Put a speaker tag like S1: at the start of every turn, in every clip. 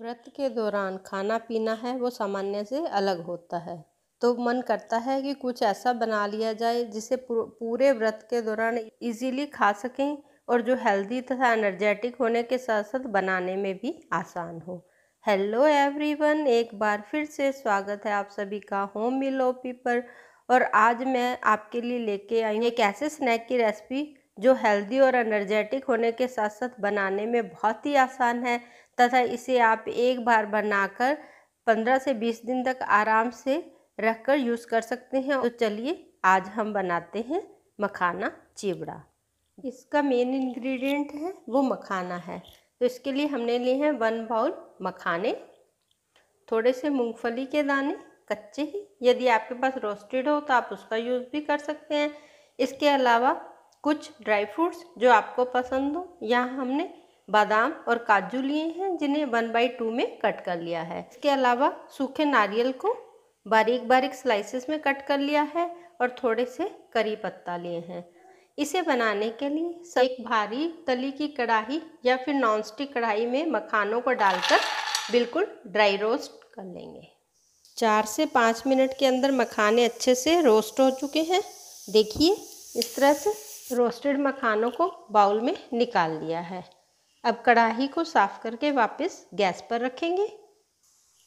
S1: व्रत के दौरान खाना पीना है वो सामान्य से अलग होता है तो मन करता है कि कुछ ऐसा बना लिया जाए जिसे पूरे व्रत के दौरान इजीली खा सकें और जो हेल्दी तथा एनर्जेटिक होने के साथ साथ बनाने में भी आसान हो हेलो एवरीवन एक बार फिर से स्वागत है आप सभी का होम मिलोपी पर और आज मैं आपके लिए लेके आई एक ऐसे स्नैक की रेसिपी जो हेल्दी और एनर्जेटिक होने के साथ साथ बनाने में बहुत ही आसान है तथा इसे आप एक बार बनाकर पंद्रह से बीस दिन तक आराम से रख कर यूज़ कर सकते हैं तो चलिए आज हम बनाते हैं मखाना चिवड़ा इसका मेन इंग्रेडिएंट है वो मखाना है तो इसके लिए हमने लिए हैं वन बाउल मखाने थोड़े से मूंगफली के दाने कच्चे ही यदि आपके पास रोस्टेड हो तो आप उसका यूज़ भी कर सकते हैं इसके अलावा कुछ ड्राई फ्रूट्स जो आपको पसंद हो यहाँ हमने बादाम और काजू लिए हैं जिन्हें वन बाई टू में कट कर लिया है इसके अलावा सूखे नारियल को बारीक बारीक स्लाइसेस में कट कर लिया है और थोड़े से करी पत्ता लिए हैं इसे बनाने के लिए एक भारी तली की कढ़ाई या फिर नॉन स्टिक कढ़ाई में मखानों को डालकर बिल्कुल ड्राई रोस्ट कर लेंगे चार से पाँच मिनट के अंदर मखाने अच्छे से रोस्ट हो चुके हैं देखिए इस तरह से रोस्टेड मखानों को बाउल में निकाल लिया है अब कढ़ाही को साफ़ करके वापस गैस पर रखेंगे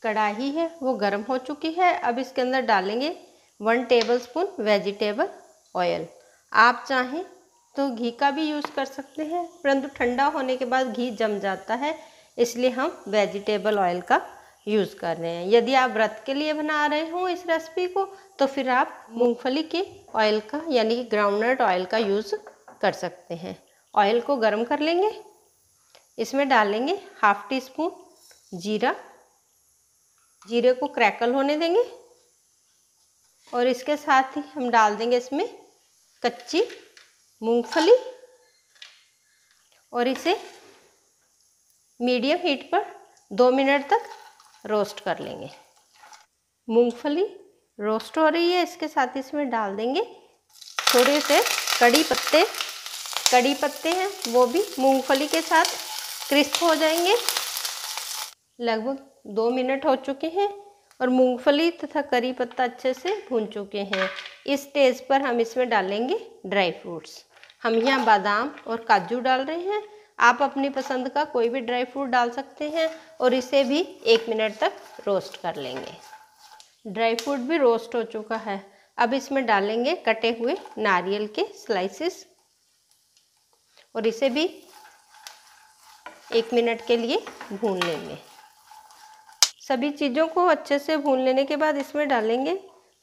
S1: कढ़ाही है वो गर्म हो चुकी है अब इसके अंदर डालेंगे one tablespoon vegetable oil आप चाहें तो घी का भी यूज़ कर सकते हैं परंतु ठंडा होने के बाद घी जम जाता है इसलिए हम वेजिटेबल ऑयल का यूज़ कर रहे हैं यदि आप व्रत के लिए बना रहे हो इस रेसिपी को तो फिर आप मूंगफली के ऑयल का यानी कि ग्राउंडनट ऑयल का यूज़ कर सकते हैं ऑयल को गर्म कर लेंगे इसमें डालेंगे हाफ टी स्पून जीरा जीरे को क्रैकल होने देंगे और इसके साथ ही हम डाल देंगे इसमें कच्ची मूंगफली और इसे मीडियम हीट पर दो मिनट तक रोस्ट कर लेंगे मूंगफली रोस्ट हो रही है इसके साथ इसमें डाल देंगे थोड़े से कड़ी पत्ते कड़ी पत्ते हैं वो भी मूंगफली के साथ क्रिस्प हो जाएंगे लगभग दो मिनट हो चुके हैं और मूंगफली तथा करी पत्ता अच्छे से भून चुके हैं इस स्टेज पर हम इसमें डालेंगे ड्राई फ्रूट्स हम यहाँ बादाम और काजू डाल रहे हैं आप अपनी पसंद का कोई भी ड्राई फ्रूट डाल सकते हैं और इसे भी एक मिनट तक रोस्ट कर लेंगे ड्राई फ्रूट भी रोस्ट हो चुका है अब इसमें डालेंगे कटे हुए नारियल के स्लाइसेस और इसे भी एक मिनट के लिए भून लेंगे सभी चीज़ों को अच्छे से भून लेने के बाद इसमें डालेंगे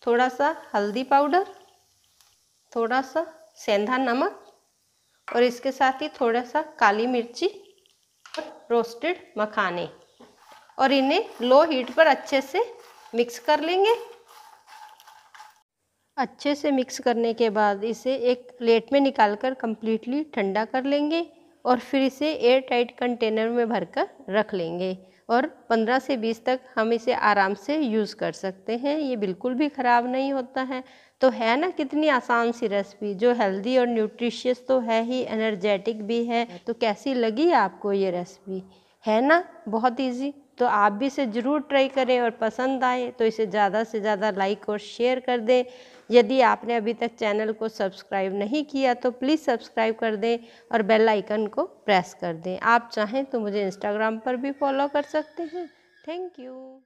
S1: थोड़ा सा हल्दी पाउडर थोड़ा सा सेंधा नमक और इसके साथ ही थोड़ा सा काली मिर्ची और रोस्टेड मखाने और इन्हें लो हीट पर अच्छे से मिक्स कर लेंगे अच्छे से मिक्स करने के बाद इसे एक प्लेट में निकाल कर कम्प्लीटली ठंडा कर लेंगे और फिर इसे एयर टाइट कंटेनर में भरकर रख लेंगे और 15 से 20 तक हम इसे आराम से यूज़ कर सकते हैं ये बिल्कुल भी ख़राब नहीं होता है तो है ना कितनी आसान सी रेसिपी जो हेल्दी और न्यूट्रिशियस तो है ही एनर्जेटिक भी है तो कैसी लगी आपको ये रेसिपी है ना बहुत ईजी तो आप भी इसे ज़रूर ट्राई करें और पसंद आए तो इसे ज़्यादा से ज़्यादा लाइक और शेयर कर दें यदि आपने अभी तक चैनल को सब्सक्राइब नहीं किया तो प्लीज़ सब्सक्राइब कर दें और बेल आइकन को प्रेस कर दें आप चाहें तो मुझे इंस्टाग्राम पर भी फॉलो कर सकते हैं थैंक यू